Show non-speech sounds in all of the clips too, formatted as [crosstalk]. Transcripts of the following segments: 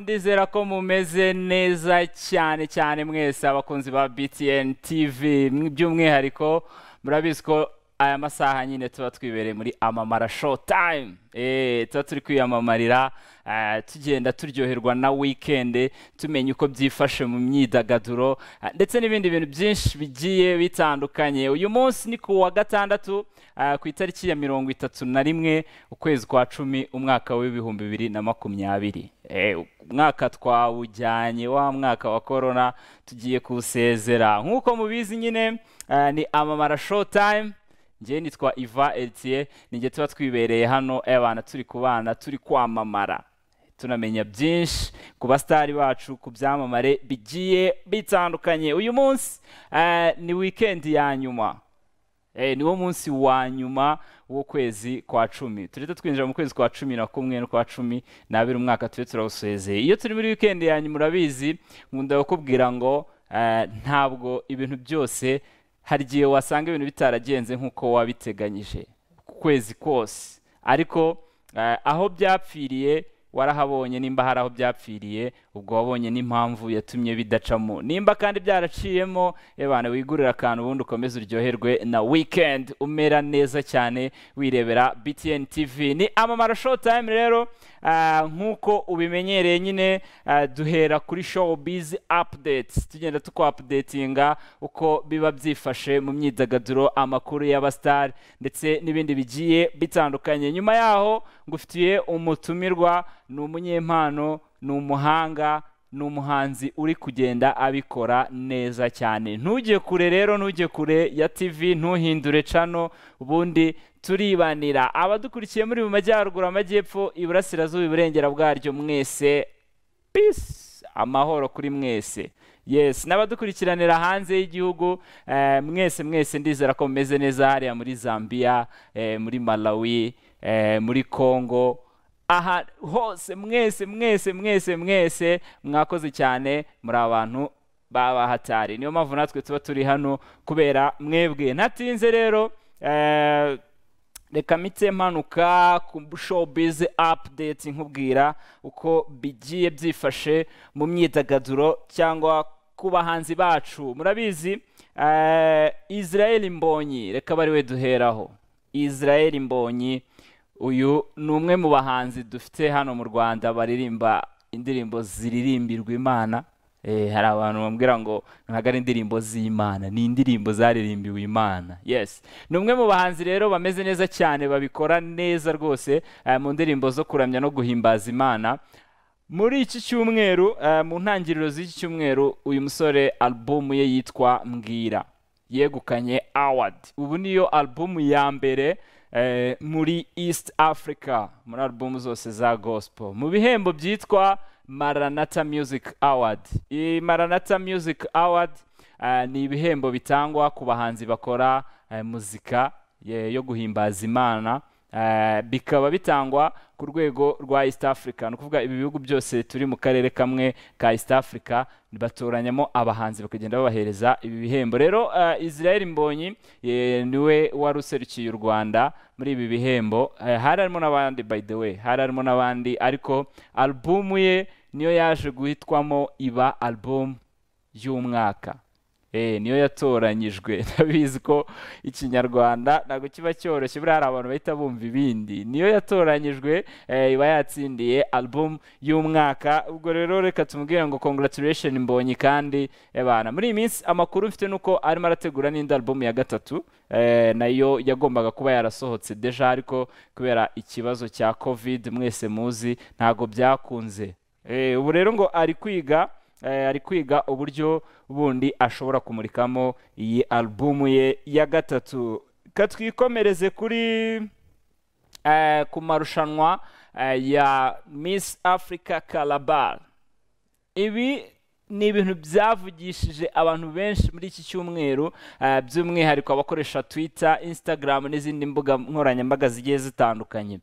ndizera ko mumeze neza cyane cyane mwese abakunzi ba btn tv by'umwihariko murabizi ko aya masaha nyine tuba twibereye muri amamara Showtime time eh, tuba turi kwiyamamarira eh, tugenda turyoherwa na wikende tumenya uko byifashe mu myidagaduro eh, ndetse n'ibindi bintu byinshi bigiye bitandukanye uyu munsi ni ku wa gatandatu ku itariki ya mirongo itatu na rimwe ukwezi kwa cumi umwaka w'ibihumbi bibiri na makumyabiri umwaka twawujyanye wa mwaka wa korona tugiye kuwusezera nk'uko mubizi nyine ni amamara Showtime. ngewe nitwa iva elitiye nige tuba twibereye hano eh, abana turi kubana turi kwamamara tunamenya byinshi ku basitari bacu ku byamamare bigiye bitandukanye uyu munsi eh, ni wikendi ya nyuma eh, niwo munsi wa nyuma w'ukwezi kwa cumi turita twinjira mu kwezi kwa cumi na kumwe n'ukwa cumi n'abiri umwaka turi turawusezeye iyo turi muri wikendi ya nyuma urabizi nkunda kukubwira ngo ntabwo ibintu byose hari igihe wasanga ibintu bitaragenze nk'uko wabiteganyije ku kwezi kose ariko eh, aho byapfiriye warahabonye nimba hari aho byapfiriye ubwo wabonye n'impamvu yatumye bidacamo nimba kandi byaraciyemo ebana wigurira akantu ubundi ukomeze uryoherwe na weekend umera neza cyane wirebera btn tv ni amamara time rero Eh, nk'uko ubimenyereye nyine eh, duhera kuri showbiz apudetes tugenda tuko uko biba byifashe mu myidagaduro amakuru y'abasitari ndetse n'ibindi bigiye bitandukanye nyuma yaho ngufitiye umutumirwa ni umunyempano ni umuhanga ni umuhanzi uri kugenda abikora neza cyane ntujye kure rero ntujye kure ya TV ntuhindure cano ubundi turibanira abadukurikiye muri mu majyaruguru amajyepfo iburasirazuba iburengera bwaryo mwese peace amahoro kuri mwese Yes n'abadukurikiranira hanze y'igihugu eh, mwese mwese ndizera ko mumeze neza hariya muri zambia eh, muri malawi eh, muri congo aha hose mwese mwese mwese mwese mwakoze cyane muri abantu babahatari niyo mpamvu natwe tuba turi hano kubera mwebwe ntatinze rero eh, reka mitse mpanuka ku showbiz apudeti nkubwira uko bigiye byifashe mu myidagaduro cyangwa ku bahanzi bacu murabizi eh, israel mbonyi reka bari we duheraho israel mbonyi uyu ni umwe mu bahanzi dufite hano mu rwanda baririmba indirimbo ziririmbirwa imana eh, hari abantu bambwira ngo ntabwo ari indirimbo z'imana ni indirimbo zaririmbiwe imana yes ni umwe mu bahanzi rero bameze neza cyane babikora neza rwose eh, mu ndirimbo zo kuramya no guhimbaza imana muri iki cyumweru eh, mu ntangiriro z'iki cyumweru uyu musore alubumu ye yitwa mbwira yegukanye awadi ubu niyo alubumu ya mbere Eh, muri East Africa muri album zose za gospel mu bihembo byitwa maranata music award iyi maranata music award eh, ni ibihembo bitangwa ku bahanzi bakora eh, muzika yo guhimbaza imana Eh, bikaba bitangwa ku rwego rwa east africa ni ukuvuga ibi bihugu byose turi mu karere kamwe ka east africa batoranyamo abahanzi bakagenda babahereza ibi bihembo rero eh, israel mbonyi niwe wari userukiye u rwanda muri ibi bihembo eh, hari harimo n'abandi by the way hari harimo n'abandi ariko album ye niyo yaje guhitwamo iba album y'umwaka Eh, niyo yatoranyijwe [laughs] ndabizi ko ikinyarwanda ntabwo kiba cyoroshye buriya hari abantu bahita bumva ibindi niyo yatoranyijwe eh, iba yatsindiye album y'umwaka ubwo rero reka tumubwire ngo congratulation mbonye kandi eh, bana muri iyi minsi amakuru mfite nuko arimo arategura n'indi album ya gatatu nayo yagombaga kuba yarasohotse deja ariko kubera ikibazo cya covid mwese muzi ntabwo byakunze ubu rero ngo ari kwiga Eh, ari kwiga uburyo bundi ashobora kumurikamo iyi alubumu ye ya gatatu katwikomereze kuri eh, ku marushanwa eh, ya Miss Africa Calabar ibi ni ibintu byavugishije abantu benshi muri iki cyumweru by'umwihariko abakoresha twitter instagram n'izindi mbuga nkoranyambaga zigiye zitandukanye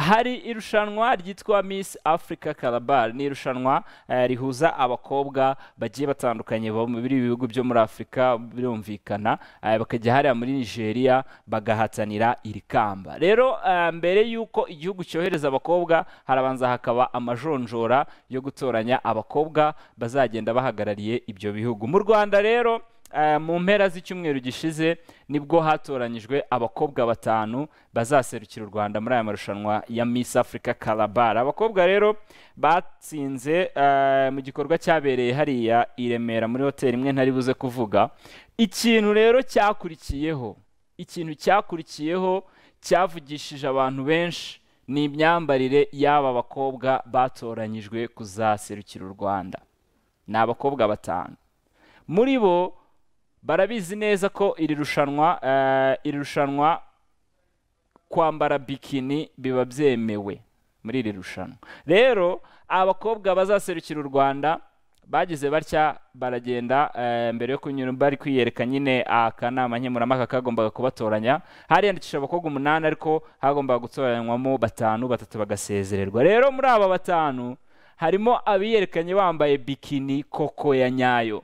hari irushanwa ryitwa miss africa calabar ni irushanwa eh, rihuza abakobwa bagiye batandukanye muri ibi bihugu byo muri afurika birumvikana eh, bakajya hariya muri nigeria bagahatanira iri kamba rero eh, mbere y'uko igihugu cyohereza abakobwa harabanza hakaba amajonjora yo gutoranya abakobwa bazagenda bahagarariye ibyo bihugu mu rwanda rero Eh, mu mpera z'icyumweru gishize nibwo hatoranyijwe abakobwa batanu bazaserukira u rwanda muri aya marushanwa ya miss africa calabar abakobwa rero batsinze eh, mu gikorwa cyabereye hariya i remera muri hoteli imwe ntari kuvuga ikintu rero cyakurikiyeho ikintu cyakurikiyeho cyavugishije abantu benshi ni imyambarire y'aba bakobwa batoranyijwe kuzaserukira u rwanda ni abakobwa batanu muri bo barabizi neza ko iri rushanwa eh, iri rushanwa kwambara bikini biba byemewe muri iri rushanwa rero abakobwa bazaserukira u rwanda bagize batya baragenda eh, mbere yo kunyura bari kwiyereka nyine akanama nkemurampaka kagombaga kubatoranya hariyandikisha abakobwa umunani ariko hagombaga gutoranywamo batanu batatu bagasezererwa rero muri aba batanu harimo abiyerekanye bambaye bikini koko ya nyayo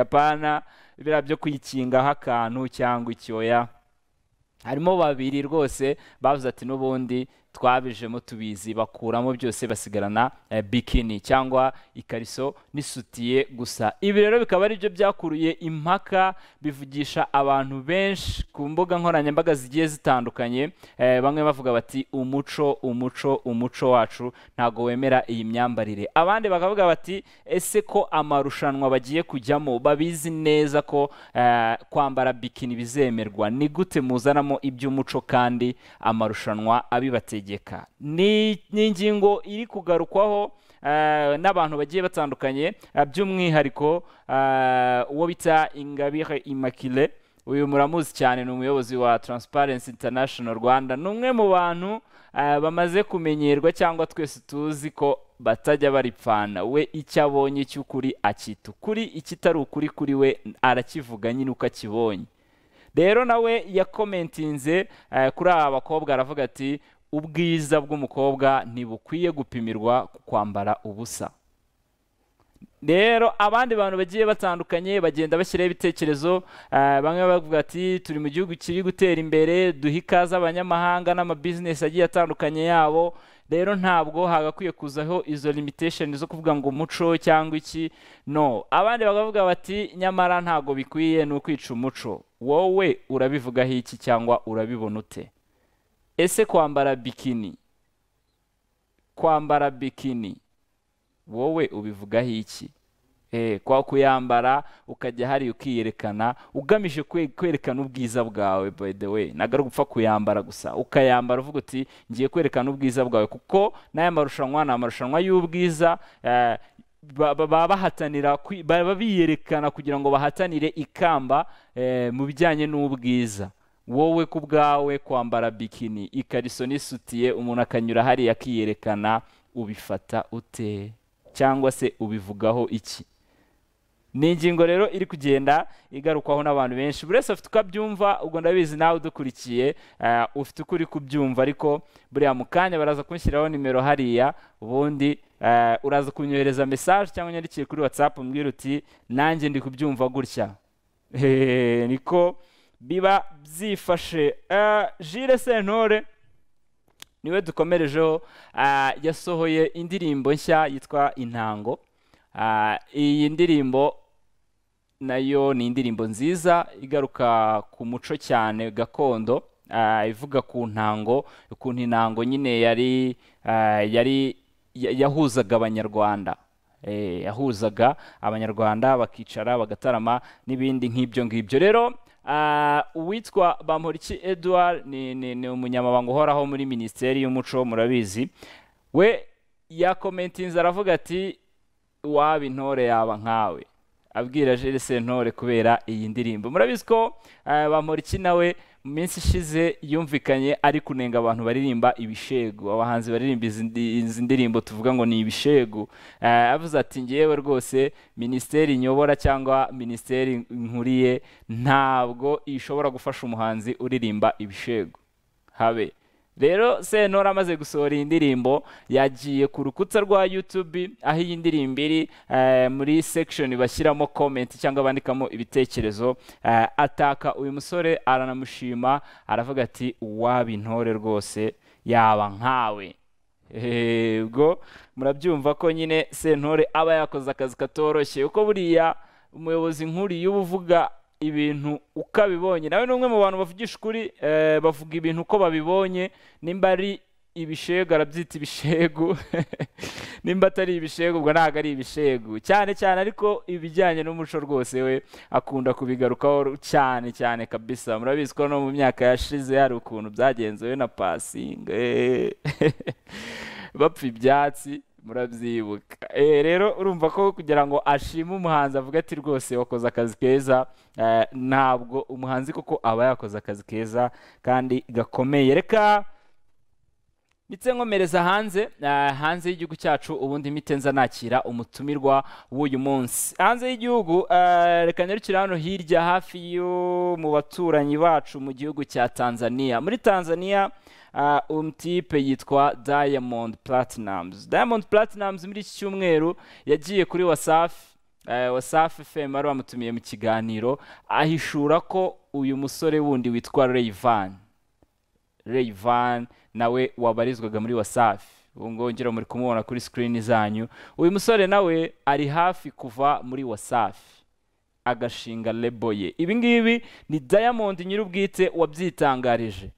apana biriya byo kwikingaho akantu cyangwa icyoya harimo babiri rwose bavuze ati n'ubundi twabijemo tubizi bakuramo byose basigarana eh, bikini cyangwa ikariso n'isutiye gusa ibi rero bikaba ari byo byakuruye impaka bivugisha abantu benshi ku mbuga nkoranyambaga zigiye zitandukanye eh, bamwe bavuga bati umuco umuco umuco wacu ntabwo wemera iyi myambarire abandi bakavuga bati ese ko amarushanwa bagiye kujyamo babizi neza ko eh, kwambara bikini bizemerwa ni gute muzanamo iby'umuco kandi amarushanwa abibatege kigega ni ingingo iri kugarukwaho eh, n'abantu bagiye batandukanye eh, by'umwihariko eh, uwo bita ingabire imakire uyu muramuzi cyane ni umuyobozi wa taransiparensi International rwanda ni umwe mu bantu bamaze kumenyerwa cyangwa twese tuzi ko batajya baripfana we icyo abonye cy'ukuri akita ukuri ikitari ukuri kuri we arakivuga nyine uko akibonye rero nawe yakomentinze kuri aba bakobwa aravuga ati ubwiza bw'umukobwa ntibukwiye gupimirwa kwambara ubusa rero abandi bantu bagiye batandukanye bagenda bashyiraho ibitekerezo eh, bamwe bavuga ati turi mu gihugu kiri gutera imbere duha ikaze abanyamahanga n'amabizinesi agiye atandukanye yabo rero ntabwo hagakwiye kuzaho izo limitation zo kuvuga ngo umuco cyangwa iki no abandi bakavuga bati nyamara ntabwo bikwiye ni ukwica umuco wowe urabivugaho iki cyangwa urabibona ute ese kwambara bikini kwambara bikini wowe ubivugaho iki eh, kwa kuyambara ukajya hari ukiyerekana ugamije kwerekana ubwiza bwawe by the way ntabwo ari ugupfa kuyambara gusa ukayambara uvuga uti ngiye kwerekana ubwiza bwawe kuko n'aya marushanwa ni amarushanwa y'ubwiza baba eh, bahatanira baba biyerekana kugira ngo bahatanire ikamba eh, mu bijyanye n'ubwiza wowe ku bwawe kwambara bikini ikariso n'isutiye umuntu akanyura hariya akiyerekana ubifata ute cyangwa se ubivugaho iki ni ingingo rero iri kugenda igarukwaho n'abantu benshi buri wese afite uko abyumva ubwo ndabizi nawe udukurikiye eh, ufite uko uri kubyumva ariko buriya mu kanya baraza kunshyiraho nimero hariya ubundi eh, uraza kunyohereza mesaje cyangwa unyandikire kuri watsapu uti nanjye ndi kubyumva gutya [laughs] niko biba byifashe jire eh, sentore niwe dukomerejeho eh, yasohoye indirimbo nshya yitwa intango eh, iyi ndirimbo nayo ni indirimbo nziza igaruka ku muco cyane gakondo ivuga ku ntango ukuntu intango nyine yari yari yahuzaga abanyarwanda yahuzaga abanyarwanda bakicara bagatarama n'ibindi nk'ibyo ngibyo rero Uh, uwitwa bamporiki eduard ni umunyamabanga uhoraho muri minisiteri y'umuco murabizi we yakomentinze aravuga ati waba intore yaba nkawe abwira jere sentore kubera iyi ndirimbo murabizi ko uh, bamporiki nawe mu minsi ishize yumvikanye ari kunenga abantu baririmba ibishego abahanzi baririmba izi ndirimbo tuvuga ngo ni ibishego eh, avuze ati ngewe rwose minisiteri nyobora cyangwa minisiteri nkuriye ntabwo ishobora gufasha umuhanzi uririmba ibishego habe rero senora amaze gusohora iyi ndirimbo yagiye ku rukuta rwa YouTube aho iyi ndirimbo iri eh, muri section bashyiramo comment cyangwa bandikamo ibitekerezo eh, ataka uyu musore aranamushima aravuga ati waba intore rwose yaba nkawe ubwo murabyumva ko nyine sentore aba yakoze akazi katoroshye kuko buriya umuyobozi nk'uriya uba uvuga ibintu ukabibonye nawe ni umwe mu bantu bavugisha ukuri eh, bavuga ibintu uko babibonye nimba ari ibishegu arabyita ibishegu [laughs] nimba atari ibishego ubwo ntabwo ari ibishego cyane cyane ariko ibijyanye n'umuco rwose we akunda kubigarukaho cyane cyane kabisa murabizi ko no mu myaka yashize hari ukuntu byagenzewe na pasinga eh. [laughs] bapfa ibyatsi murabyibuka eh, rero urumva ko kugira ngo ashime umuhanzi avuga ati rwose wakoze akazi keza eh, ntabwo umuhanzi koko aba yakoze akazi keza kandi gakomeye reka ndetse nkomereza hanze eh, hanze y'igihugu cyacu ubundi mitenza nakira umutumirwa w'uyu munsi hanze y'igihugu reka nyarukire hano hirya hafi yo mu baturanyi bacu mu gihugu cya tanzania muri tanzania umutipe yitwa diamond platinums diamond platinums muri iki cyumweru yagiye kuri wasafi e, wasafi fm bari bamutumiye mu kiganiro ahishura ko uyu musore wundi witwa reyvan reyvan nawe wabarizwaga muri wasafi ubu ngubu muri kumubona kuri sikirini zanyu uyu musore nawe ari hafi kuva muri wasafi agashinga lebo ye ibi ngibi ni diamond nyir'ubwite wabyitangarije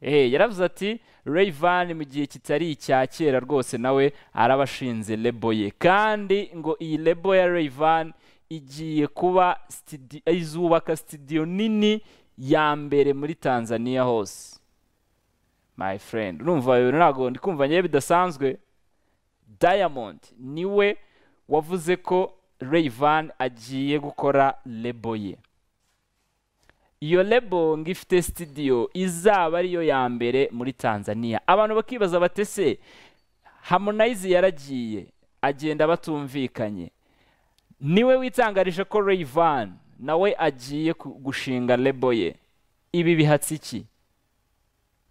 yaravuze ati “Rayvan mu gihe kitari icya kera rwose nawe arabashinze lebo ye kandi ngo iyi lebo ya Rayvan igiye kuba izubaka sitidiyo nini ya mbere muri tanzania hose my friend urumva ibintu ntabwo ndi kumva ngewe bidasanzwe diamond niwe wavuze ko Rayvan agiye gukora lebo ye iyo lebo ngo ifite sitidiyo izaba ariyo ya mbere muri tanzania abantu bakibaza batese harmonize yaragiye agenda batumvikanye niwe witangarije ko reyivani nawe agiye gushinga lebo ye ibi bihatse iki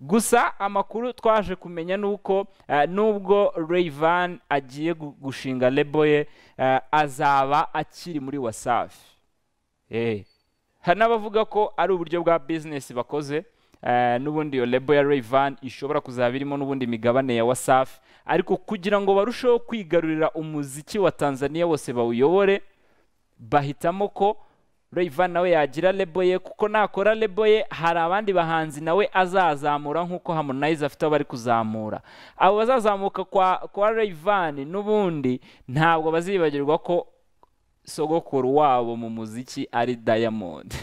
gusa amakuru twaje kumenya nuko eh, nubwo reyivani agiye gushinga lebo ye eh, azaba akiri muri wasafi eh, hari n'abavuga ko ari uburyo bwa bizinesi bakoze eh, n'ubundi iyo lebo ya reyivani ishobora kuzaba irimo n'ubundi migabane ya wasafi ariko kugira ngo barusheho kwigarurira umuziki wa tanzania wose bawuyobore bahitamo ko reyivani nawe yagira lebo ye kuko nakora lebo ye hari abandi bahanzi nawe azazamura nk'uko Harmonize afite abo bari kuzamura abo bazazamuka kwa reyivani n'ubundi ntabwo bazibagirwa ko sogokuru wabo mu muziki ari diamond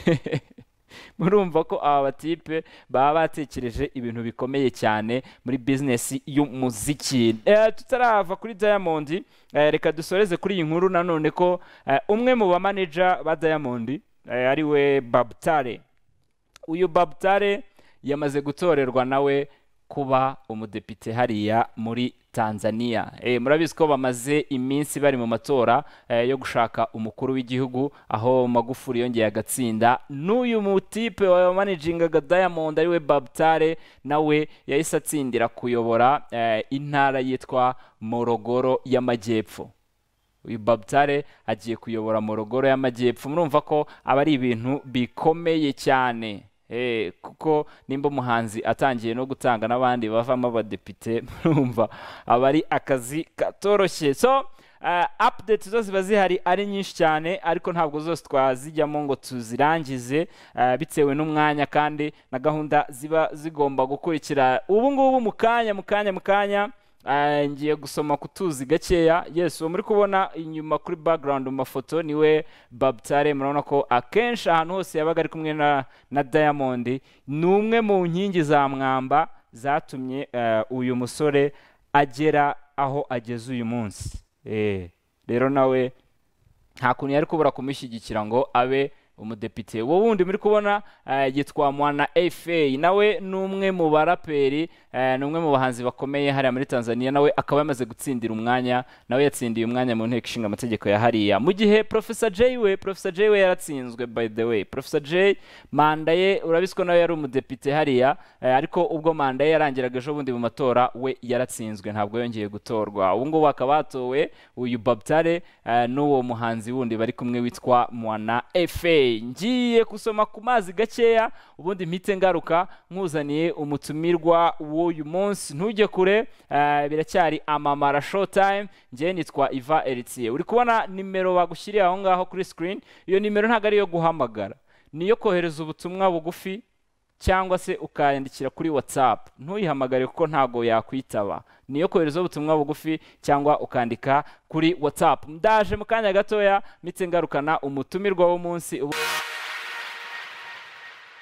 [laughs] murumva ko aba batipe baba batekereje ibintu bikomeye cyane muri bizinesi y'umuziki eh, tutarava kuri diamond eh, reka dusoreze kuri iyi nkuru nanone ko eh, umwe mu bamanija ba diamond ari we babutare uyu babutare yamaze gutorerwa nawe kuba umudepite hariya muri tanzania eh, murabizi ko bamaze iminsi bari mu matora eh, yo gushaka umukuru w'igihugu aho magufuri yongeye agatsinda n'uyu mutipe wa wamanijingaga diamond ariwe babutare nawe yahise atsindira kuyobora eh, intara yitwa morogoro y'amajyepfo uyu babutare agiye kuyobora morogoro y'amajyepfo murumva ko aba ari ibintu bikomeye cyane Eh, kuko nimba umuhanzi atangiye no gutanga n'abandi bavamo abadepite [laughs] murumva aba ari akazi katoroshye so eh, apudeti zo ziba zihari ari nyinshi cyane ariko ntabwo zose twazijyamo ngo tuzirangize eh, bitewe n'umwanya kandi na gahunda ziba zigomba gukurikira ubu ngubu mu kanya mu kanya mu kanya Eh, ngiye gusoma ku tuzi gakeya yesu muri kubona inyuma kuri background mu mafoto niwe babutare murabona ko akenshi ahantu hose yabaga ari kumwe na diamond ni umwe mu nkingi za mwamba zatumye eh, uyu musore agera aho ageze uyu munsi eh, rero nawe nta kuntu yari kubura kumushyigikira ngo abe umudepite uwo wundi muri kubona eh, yitwa mwana efe nawe ni umwe mu baraperi eh, ni umwe mu bahanzi bakomeye hariya muri tanzania nawe akaba yamaze gutsindira umwanya nawe yatsindiye umwanya mu nteko ishinga amategeko ya hariya mu gihe profesa jay we profesa jay we yaratsinzwe by the way profesa jay manda ye urabiswe nawe yari umudepite hariya eh, ariko ubwo manda ye yarangiraga ejo bundi mu matora we yaratsinzwe ntabwo yongeye gutorwa ubu ngubu hakaba hatowe uyu babutare n'uwo muhanzi wundi bari kumwe witwa mwana efeyi ngiye gusoma ku mazi gakeya ubundi mpite ngaruka nkuzaniye umutumirwa w'uyu munsi ntujye kure eh, biracyari amamara showtime ngewe nitwa iva eritsiye uri kubona nimero bagushyiriye aho ngaho kuri screen iyo nimero ntabwo ari iyo guhamagara niyo kohereza ubutumwa bugufi cyangwa se ukayandikira kuri watsapu ntuyihamagare kuko ntabwo yakwitaba niyo kohereza ubutumwa bugufi cyangwa ukandika kuri watsapu ndaje mu kanya gatoya mitse ngarukana umutumirwa w'umunsi